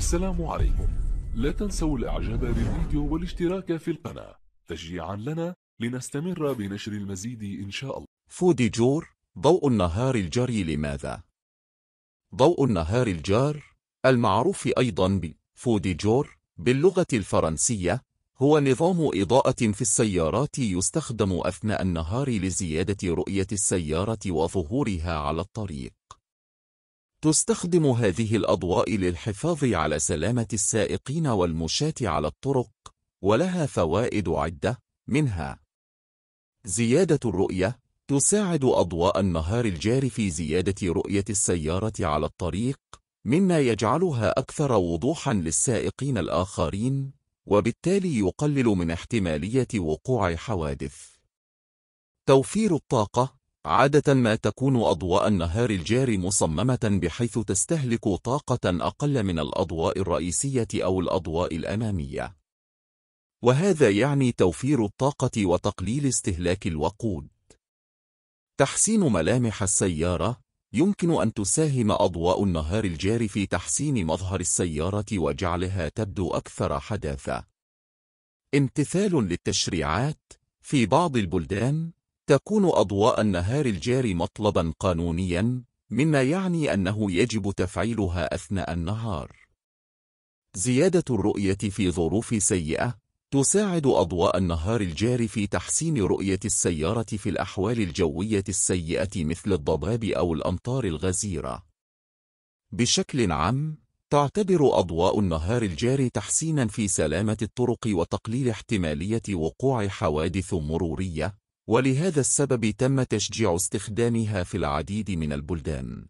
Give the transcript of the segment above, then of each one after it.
السلام عليكم لا تنسوا الاعجاب بالفيديو والاشتراك في القناة تشجيعا لنا لنستمر بنشر المزيد إن شاء الله فوديجور ضوء النهار الجاري لماذا؟ ضوء النهار الجار المعروف أيضا جور باللغة الفرنسية هو نظام إضاءة في السيارات يستخدم أثناء النهار لزيادة رؤية السيارة وظهورها على الطريق تستخدم هذه الأضواء للحفاظ على سلامة السائقين والمشاة على الطرق ولها فوائد عدة منها زيادة الرؤية تساعد أضواء النهار الجاري في زيادة رؤية السيارة على الطريق مما يجعلها أكثر وضوحا للسائقين الآخرين وبالتالي يقلل من احتمالية وقوع حوادث توفير الطاقة عادة ما تكون أضواء النهار الجاري مصممة بحيث تستهلك طاقة أقل من الأضواء الرئيسية أو الأضواء الأمامية وهذا يعني توفير الطاقة وتقليل استهلاك الوقود تحسين ملامح السيارة يمكن أن تساهم أضواء النهار الجاري في تحسين مظهر السيارة وجعلها تبدو أكثر حداثة امتثال للتشريعات في بعض البلدان تكون أضواء النهار الجاري مطلبا قانونيا مما يعني أنه يجب تفعيلها أثناء النهار زيادة الرؤية في ظروف سيئة تساعد أضواء النهار الجاري في تحسين رؤية السيارة في الأحوال الجوية السيئة مثل الضباب أو الأمطار الغزيرة بشكل عام تعتبر أضواء النهار الجاري تحسينا في سلامة الطرق وتقليل احتمالية وقوع حوادث مرورية ولهذا السبب تم تشجيع استخدامها في العديد من البلدان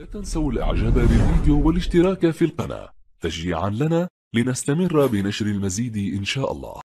لا تنسوا الاعجاب بالفيديو والاشتراك في القناة تشجيعا لنا لنستمر بنشر المزيد إن شاء الله